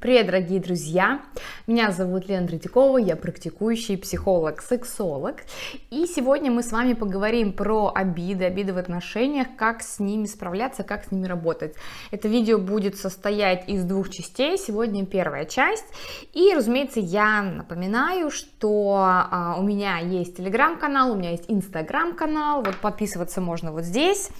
Привет, дорогие друзья! Меня зовут Лена Третьякова, я практикующий психолог, сексолог. И сегодня мы с вами поговорим про обиды, обиды в отношениях, как с ними справляться, как с ними работать. Это видео будет состоять из двух частей. Сегодня первая часть. И, разумеется, я напоминаю, что а, у меня есть телеграм-канал, у меня есть инстаграм-канал. Вот подписываться можно вот здесь.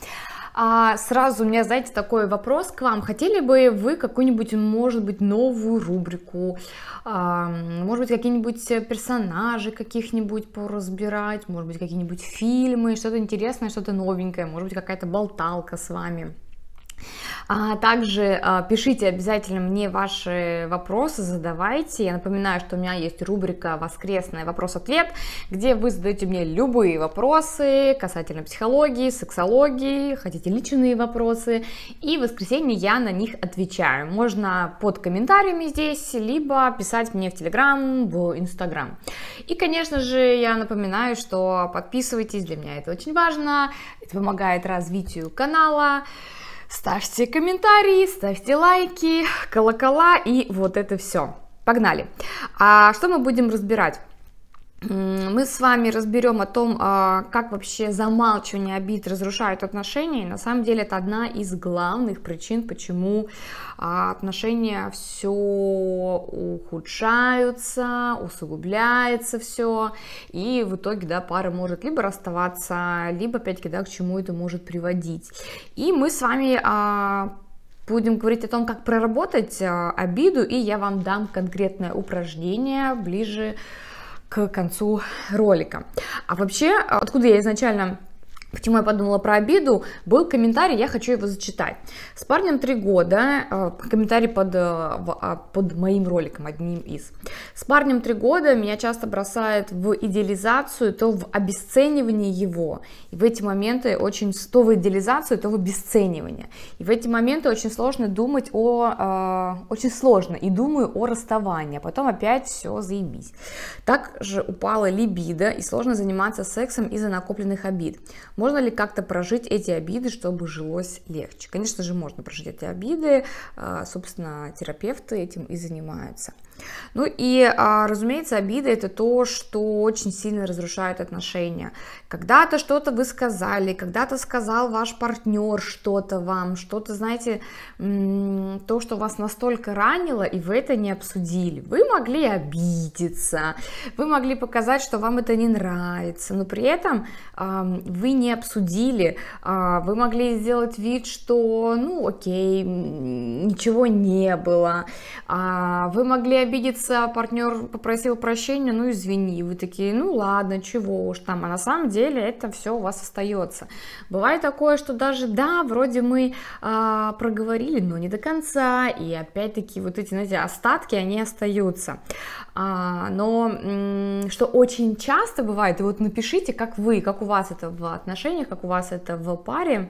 А сразу у меня, знаете, такой вопрос к вам. Хотели бы вы какую-нибудь, может быть, новую рубрику, а, может быть, какие-нибудь персонажи каких-нибудь поразбирать, может быть, какие-нибудь фильмы, что-то интересное, что-то новенькое, может быть, какая-то болталка с вами? А также а, пишите обязательно мне ваши вопросы, задавайте. Я напоминаю, что у меня есть рубрика «Воскресный вопрос-ответ», где вы задаете мне любые вопросы касательно психологии, сексологии, хотите личные вопросы, и в воскресенье я на них отвечаю. Можно под комментариями здесь, либо писать мне в Телеграм, в Инстаграм. И, конечно же, я напоминаю, что подписывайтесь, для меня это очень важно, это помогает развитию канала. Ставьте комментарии, ставьте лайки, колокола и вот это все. Погнали. А что мы будем разбирать? мы с вами разберем о том, а, как вообще замалчивание обид разрушает отношения. И на самом деле это одна из главных причин, почему а, отношения все ухудшаются, усугубляется все. И в итоге да, пара может либо расставаться, либо опять-таки да, к чему это может приводить. И мы с вами а, будем говорить о том, как проработать обиду. И я вам дам конкретное упражнение ближе к к концу ролика. А вообще, а откуда я изначально Почему я подумала про обиду? Был комментарий, я хочу его зачитать. С парнем три года, э, комментарий под, э, а, под моим роликом, одним из. С парнем три года меня часто бросает в идеализацию, то в обесценивание его. И в эти моменты очень, то в идеализацию, то в обесценивание. И в эти моменты очень сложно думать о, э, очень сложно, и думаю о расставании, а потом опять все заебись. Также упала либидо, и сложно заниматься сексом из-за накопленных обид можно ли как-то прожить эти обиды, чтобы жилось легче? Конечно же, можно прожить эти обиды, а, собственно, терапевты этим и занимаются. Ну и, а, разумеется, обида это то, что очень сильно разрушает отношения. Когда-то что-то вы сказали, когда-то сказал ваш партнер что-то вам, что-то, знаете, то, что вас настолько ранило, и вы это не обсудили. Вы могли обидеться, вы могли показать, что вам это не нравится, но при этом вы не обсудили, а, вы могли сделать вид, что, ну, окей, ничего не было, а, вы могли обидится, партнер попросил прощения, ну извини, вы такие, ну ладно, чего уж там, а на самом деле это все у вас остается. Бывает такое, что даже да, вроде мы э, проговорили, но не до конца, и опять-таки вот эти, знаете, остатки, они остаются. А, но что очень часто бывает, и вот напишите, как вы, как у вас это в отношениях, как у вас это в паре,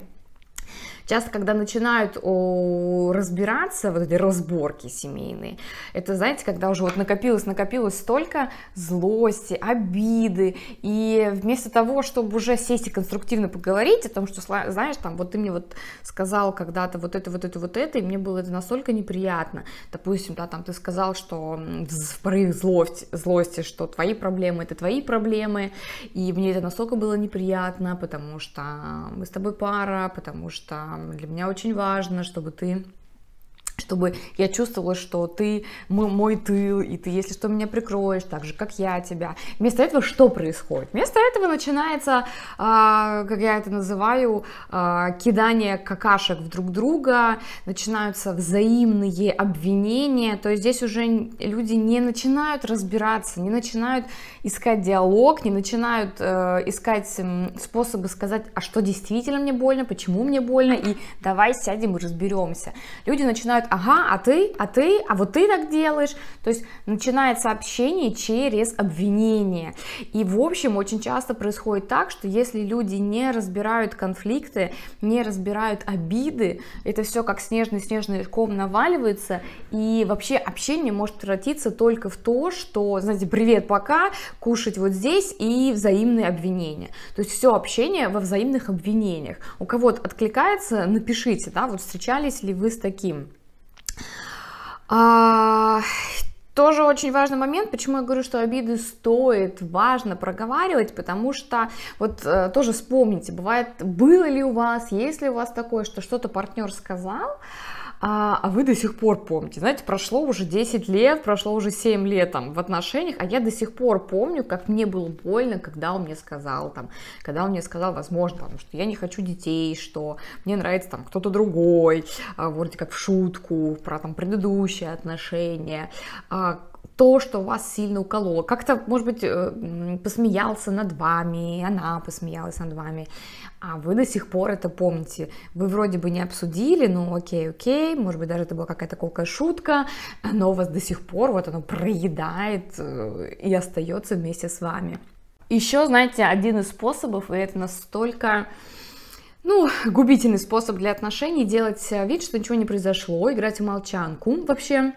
Часто, когда начинают разбираться, вот эти разборки семейные, это, знаете, когда уже вот накопилось, накопилось столько злости, обиды, и вместо того, чтобы уже сесть и конструктивно поговорить о том, что, знаешь, там, вот ты мне вот сказал когда-то вот это, вот это, вот это, и мне было это настолько неприятно. Допустим, да, там ты сказал, что в порыве злости, злости, что твои проблемы, это твои проблемы, и мне это настолько было неприятно, потому что мы с тобой пара, потому что для меня очень важно, чтобы ты чтобы я чувствовала, что ты мой, мой тыл, и ты, если что, меня прикроешь, так же, как я тебя. Вместо этого что происходит? Вместо этого начинается, а, как я это называю, а, кидание какашек в друг друга, начинаются взаимные обвинения, то есть здесь уже люди не начинают разбираться, не начинают искать диалог, не начинают э, искать способы сказать, а что действительно мне больно, почему мне больно, и давай сядем и разберемся. Люди начинают ага, а ты, а ты, а вот ты так делаешь. То есть начинается общение через обвинение. И в общем очень часто происходит так, что если люди не разбирают конфликты, не разбирают обиды, это все как снежный-снежный ком наваливается, и вообще общение может превратиться только в то, что, знаете, привет, пока, кушать вот здесь и взаимные обвинения. То есть все общение во взаимных обвинениях. У кого-то откликается, напишите, да, вот встречались ли вы с таким. А, тоже очень важный момент, почему я говорю, что обиды стоит, важно проговаривать, потому что вот э, тоже вспомните, бывает, было ли у вас, есть ли у вас такое, что что-то партнер сказал, э, а, а вы до сих пор помните. Знаете, прошло уже 10 лет, прошло уже 7 лет там в отношениях, а я до сих пор помню, как мне было больно, когда он мне сказал, там, когда он мне сказал, возможно, там, что я не хочу детей, что мне нравится там кто-то другой, а, вроде как в шутку, про там предыдущие отношения, а, то, что вас сильно укололо. Как-то, может быть, э, посмеялся над вами, она посмеялась над вами, а вы до сих пор это помните. Вы вроде бы не обсудили, но ну, окей, окей, может быть, даже это была какая-то колкая шутка, но у вас до сих пор вот оно проедает э, и остается вместе с вами. Еще, знаете, один из способов, и это настолько ну, губительный способ для отношений, делать вид, что ничего не произошло, играть в молчанку вообще,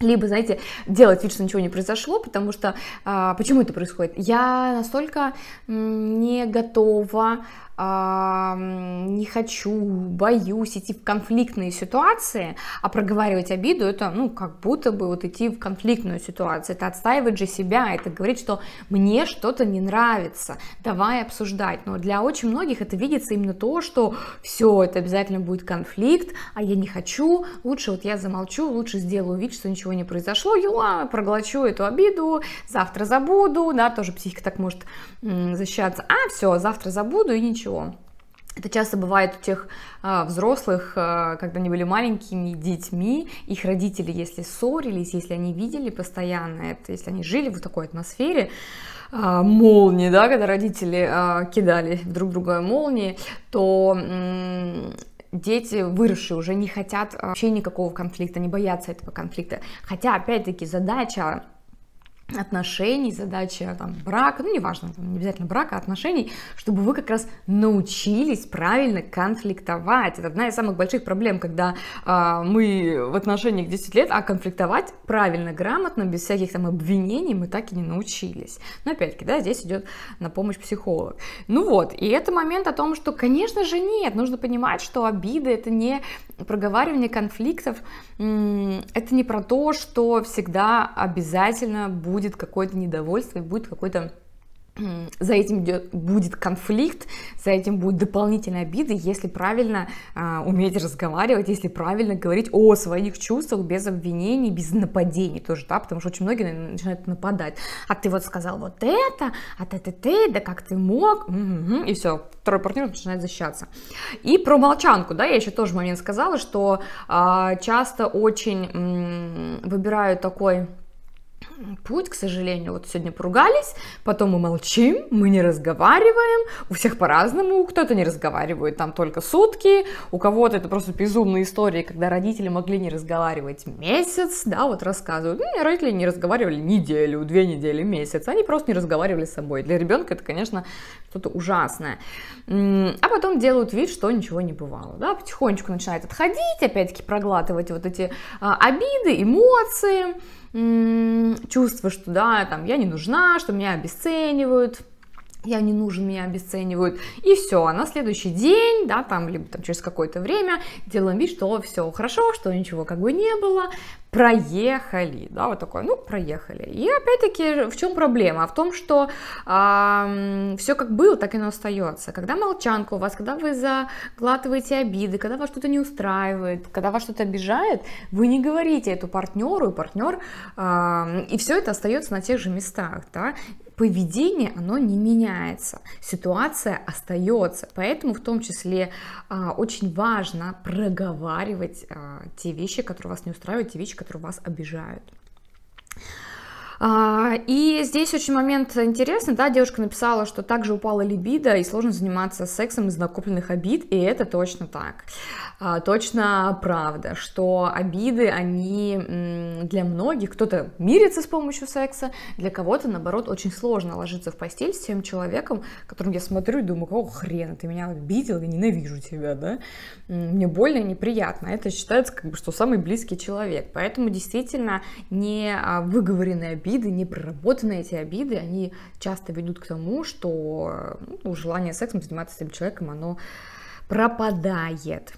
либо, знаете, делать вид, что ничего не произошло, потому что а, почему это происходит? Я настолько не готова а, не хочу, боюсь идти в конфликтные ситуации, а проговаривать обиду это, ну, как будто бы вот идти в конфликтную ситуацию, это отстаивать же себя, это говорить, что мне что-то не нравится, давай обсуждать. Но для очень многих это видится именно то, что все, это обязательно будет конфликт, а я не хочу, лучше вот я замолчу, лучше сделаю вид, что ничего не произошло, я проглочу эту обиду, завтра забуду, да, тоже психика так может защищаться, а все, завтра забуду и ничего ничего. Это часто бывает у тех а, взрослых, а, когда они были маленькими детьми, их родители, если ссорились, если они видели постоянно это, если они жили в такой атмосфере, а, молнии, да, когда родители а, кидали друг друга молнии, то дети, выросшие, уже не хотят вообще никакого конфликта, не боятся этого конфликта. Хотя, опять-таки, задача отношений, задача там, брака, ну неважно, там, не обязательно брака, отношений, чтобы вы как раз научились правильно конфликтовать. Это одна из самых больших проблем, когда э, мы в отношениях 10 лет, а конфликтовать правильно, грамотно, без всяких там обвинений мы так и не научились. Но опять-таки, да, здесь идет на помощь психолог. Ну вот, и это момент о том, что, конечно же, нет, нужно понимать, что обиды это не проговаривание конфликтов, это не про то, что всегда обязательно будет будет какое-то недовольство, и будет какой-то за этим идет, будет конфликт, за этим будут дополнительные обиды, если правильно э, уметь разговаривать, если правильно говорить о своих чувствах без обвинений, без нападений тоже, да, потому что очень многие начинают нападать. А ты вот сказал вот это, а ты ты ты, да как ты мог, угу, и все, второй партнер начинает защищаться. И про молчанку, да, я еще тоже момент сказала, что э, часто очень э, выбираю такой путь, к сожалению, вот сегодня поругались, потом мы молчим, мы не разговариваем, у всех по-разному, кто-то не разговаривает там только сутки, у кого-то это просто безумные истории, когда родители могли не разговаривать месяц, да, вот рассказывают, ну, родители не разговаривали неделю, две недели, месяц, они просто не разговаривали с собой, для ребенка это, конечно, что-то ужасное, а потом делают вид, что ничего не бывало, да, потихонечку начинает отходить, опять-таки проглатывать вот эти а, обиды, эмоции, чувство, что да, там, я не нужна, что меня обесценивают, я не нужен, меня обесценивают, и все, а на следующий день, да, там, либо там через какое-то время делаем вид, что все хорошо, что ничего как бы не было, проехали, да, вот такое, ну, проехали. И опять-таки, в чем проблема? В том, что э, все как было, так и оно остается. Когда молчанка у вас, когда вы заглатываете обиды, когда вас что-то не устраивает, когда вас что-то обижает, вы не говорите эту партнеру, и партнер, э, и все это остается на тех же местах, да поведение, оно не меняется, ситуация остается. Поэтому в том числе а, очень важно проговаривать а, те вещи, которые вас не устраивают, те вещи, которые вас обижают. А, и здесь очень момент интересный, да, девушка написала, что также упала либидо и сложно заниматься сексом из накопленных обид, и это точно так. А, точно правда, что обиды, они для многих, кто-то мирится с помощью секса, для кого-то, наоборот, очень сложно ложиться в постель с тем человеком, которым я смотрю и думаю, какого хрена ты меня обидел, я ненавижу тебя, да, мне больно и неприятно, а это считается как бы, что самый близкий человек, поэтому действительно не а, выговоренные обиды, не проработанные эти обиды, они часто ведут к тому, что ну, желание сексом заниматься с этим человеком, оно пропадает.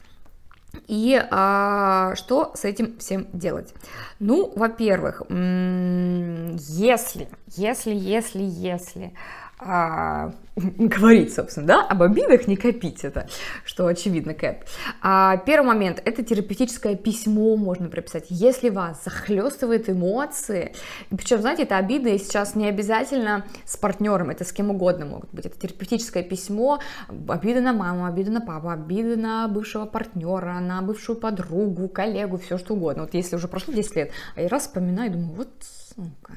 И а, что с этим всем делать? Ну, во-первых, если, если, если, если а, говорить, собственно, да, об обидах, не копить это, что очевидно, Кэп. А, первый момент – это терапевтическое письмо можно прописать. Если вас захлестывают эмоции, причем, знаете, это обиды сейчас не обязательно с партнером, это с кем угодно могут быть. Это терапевтическое письмо, обида на маму, обида на папу, обида на бывшего партнера, на бывшую подругу, коллегу, все что угодно. Вот если уже прошло 10 лет, а я раз вспоминаю, думаю, вот сука.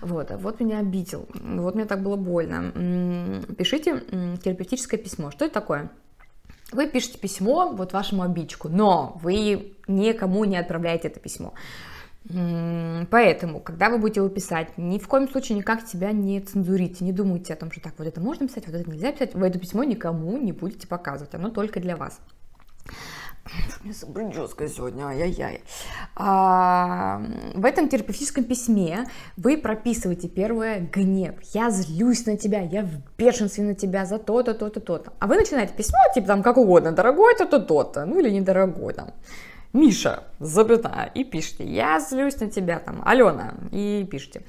Вот, а вот меня обидел, вот мне так было больно. Пишите терапевтическое письмо. Что это такое? Вы пишете письмо вот вашему обидчику, но вы никому не отправляете это письмо. Поэтому, когда вы будете его писать, ни в коем случае никак себя не цензурите, не думайте о том, что так, вот это можно писать, вот это нельзя писать, вы это письмо никому не будете показывать, оно только для вас. У меня сегодня, ай-яй-яй. А, в этом терапевтическом письме вы прописываете первое гнев. Я злюсь на тебя, я в бешенстве на тебя за то-то, то-то, то-то. А вы начинаете письмо, типа там как угодно, дорогой то-то, то-то, ну или недорогой там. Миша, запятая, и пишите, я злюсь на тебя, там, Алена, и пишите,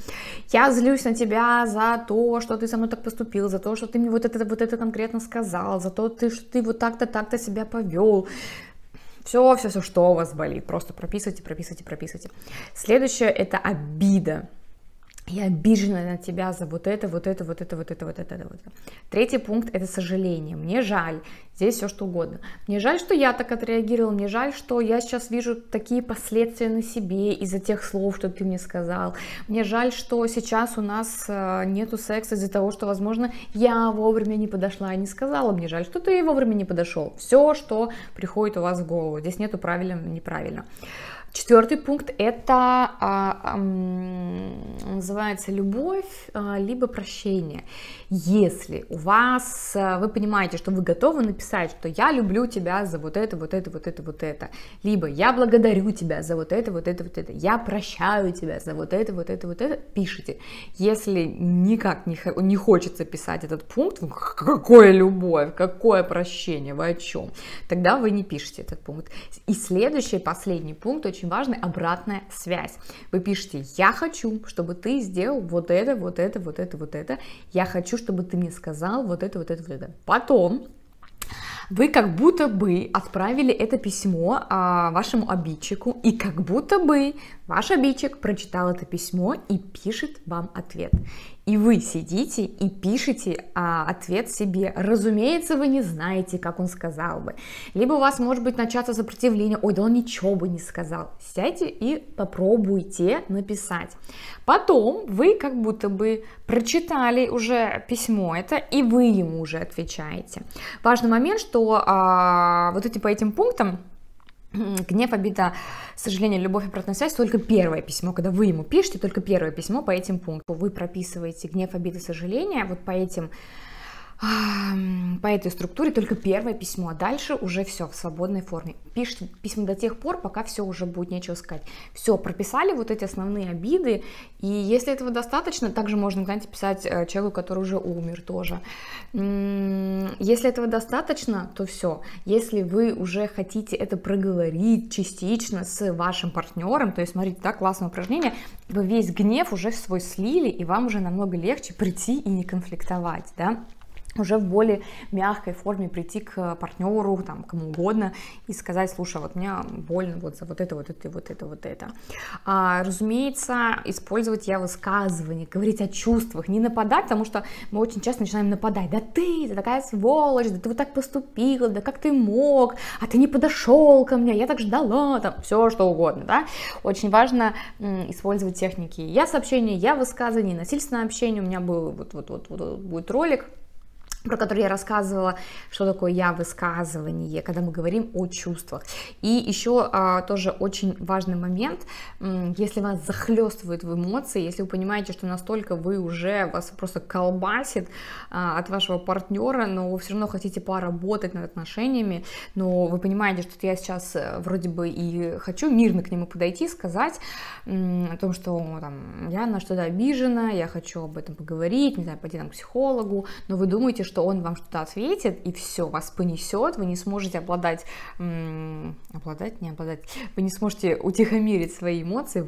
я злюсь на тебя за то, что ты со мной так поступил, за то, что ты мне вот это, вот это конкретно сказал, за то, ты, что ты вот так-то, так-то себя повел, все, все, все, что у вас болит. Просто прописывайте, прописывайте, прописывайте. Следующее – это обида я обижена на тебя за вот это, вот это, вот это, вот это, вот это, вот это. Третий пункт – это сожаление. Мне жаль. Здесь все что угодно. Мне жаль, что я так отреагировал. Мне жаль, что я сейчас вижу такие последствия на себе из-за тех слов, что ты мне сказал. Мне жаль, что сейчас у нас э, нету секса из-за того, что, возможно, я вовремя не подошла и не сказала. Мне жаль, что ты вовремя не подошел. Все, что приходит у вас в голову. Здесь нету правильно, неправильно. неправильно. Четвертый пункт это а, а, называется любовь а, либо прощение. Если у вас а, вы понимаете, что вы готовы написать, что я люблю тебя за вот это, вот это, вот это, вот это, либо я благодарю тебя за вот это, вот это, вот это, я прощаю тебя за вот это, вот это, вот это, пишите. Если никак не, не хочется писать этот пункт, какое любовь, какое прощение, вы о чем? Тогда вы не пишите этот пункт. И следующий, последний пункт очень очень важной, обратная связь. Вы пишете, я хочу, чтобы ты сделал вот это, вот это, вот это, вот это. Я хочу, чтобы ты мне сказал вот это, вот это, вот это. Потом вы как будто бы отправили это письмо а, вашему обидчику, и как будто бы ваш обидчик прочитал это письмо и пишет вам ответ. И вы сидите и пишете а, ответ себе. Разумеется, вы не знаете, как он сказал бы. Либо у вас может быть начаться сопротивление. Ой, да он ничего бы не сказал. Сядьте и попробуйте написать. Потом вы как будто бы прочитали уже письмо это, и вы ему уже отвечаете. Важный момент, что а, вот эти по этим пунктам Гнев, обида, сожаление, любовь и обратная связь только первое письмо, когда вы ему пишете, только первое письмо по этим пунктам. Вы прописываете гнев, обида, сожаление вот по этим по этой структуре только первое письмо, а дальше уже все в свободной форме. пишет письма до тех пор, пока все уже будет нечего сказать. Все, прописали вот эти основные обиды, и если этого достаточно, также можно, знаете, писать э, человеку, который уже умер тоже. Если этого достаточно, то все. Если вы уже хотите это проговорить частично с вашим партнером, то есть, смотрите, да, классное упражнение, вы весь гнев уже в свой слили, и вам уже намного легче прийти и не конфликтовать, да уже в более мягкой форме прийти к партнеру, там, кому угодно, и сказать, слушай, вот мне больно вот за вот это, вот это, вот это, вот это. А, разумеется, использовать я высказывание, говорить о чувствах, не нападать, потому что мы очень часто начинаем нападать, да ты, ты такая сволочь, да ты вот так поступила, да как ты мог, а ты не подошел ко мне, я так ждала, там, все что угодно, да. Очень важно использовать техники я сообщение, я высказывание, насильственное общение, у меня был вот, вот, вот, вот будет ролик, про который я рассказывала, что такое я высказывание, когда мы говорим о чувствах. И еще а, тоже очень важный момент, если вас захлестывают в эмоции, если вы понимаете, что настолько вы уже вас просто колбасит а, от вашего партнера, но вы все равно хотите поработать над отношениями, но вы понимаете, что я сейчас э, вроде бы и хочу мирно к нему подойти, сказать о том, что там, я на что-то обижена, я хочу об этом поговорить, не знаю, пойти там к психологу, но вы думаете, что что он вам что-то ответит, и все, вас понесет, вы не сможете обладать, обладать, не обладать, вы не сможете утихомирить свои эмоции,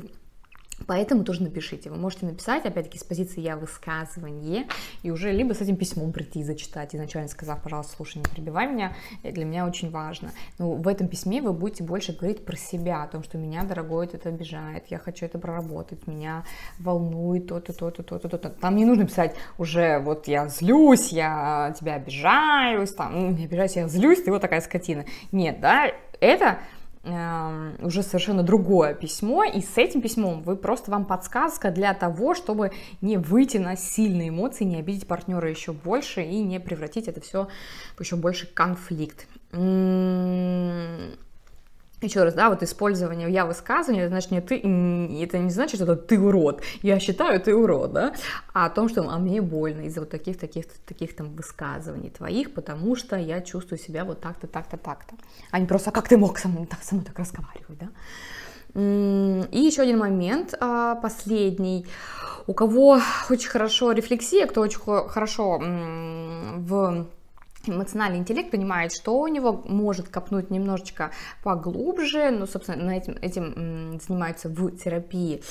Поэтому тоже напишите. Вы можете написать, опять-таки, с позиции «я высказывание», и уже либо с этим письмом прийти и зачитать, изначально сказав, пожалуйста, слушай, не перебивай меня, э, для меня очень важно. Но ну, в этом письме вы будете больше говорить про себя, о том, что меня, дорогой, это обижает, я хочу это проработать, меня волнует то-то, то-то, то-то, то-то. Там не нужно писать уже вот я злюсь, я тебя обижаюсь, там, не обижаюсь, я злюсь, ты вот такая скотина. Нет, да, это Эм, уже совершенно другое письмо, и с этим письмом вы просто вам подсказка для того, чтобы не выйти на сильные эмоции, не обидеть партнера еще больше и не превратить это все в еще больше конфликт еще раз, да, вот использование я высказывания, значит, не ты, это не значит, что ты урод, я считаю, ты урод, да, а о том, что а мне больно из-за вот таких, таких, таких там высказываний твоих, потому что я чувствую себя вот так-то, так-то, так-то, а не просто, а как ты мог со мной так, со мной так разговаривать, да. И еще один момент, а, последний, у кого очень хорошо рефлексия, кто очень хорошо в эмоциональный интеллект понимает, что у него может копнуть немножечко поглубже, ну, собственно, этим, этим занимаются в терапии,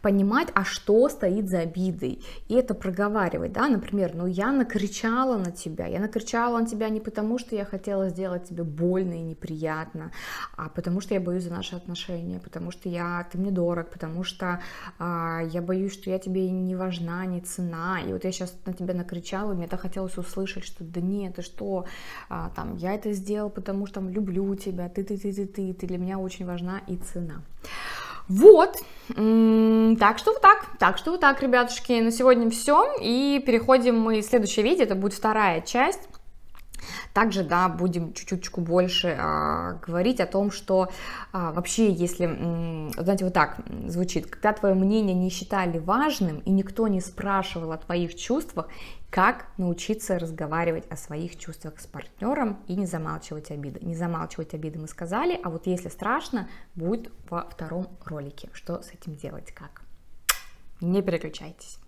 понимать, а что стоит за обидой, и это проговаривать, да, например, ну, я накричала на тебя, я накричала на тебя не потому, что я хотела сделать тебе больно и неприятно, а потому что я боюсь за наши отношения, потому что я, ты мне дорог, потому что а, я боюсь, что я тебе не важна, не цена, и вот я сейчас на тебя накричала, мне это хотелось услышать, что да нет, ты что, что а, там я это сделал, потому что там, люблю тебя, ты, ты, ты, ты, ты, ты для меня очень важна и цена. Вот, так что вот так, так что вот так, ребятушки, на сегодня все, и переходим мы, в следующее видео, это будет вторая часть также, да, будем чуть-чуть больше а, говорить о том, что а, вообще, если, знаете, вот так звучит, когда твое мнение не считали важным и никто не спрашивал о твоих чувствах, как научиться разговаривать о своих чувствах с партнером и не замалчивать обиды. Не замалчивать обиды мы сказали, а вот если страшно, будет во втором ролике, что с этим делать, как. Не переключайтесь.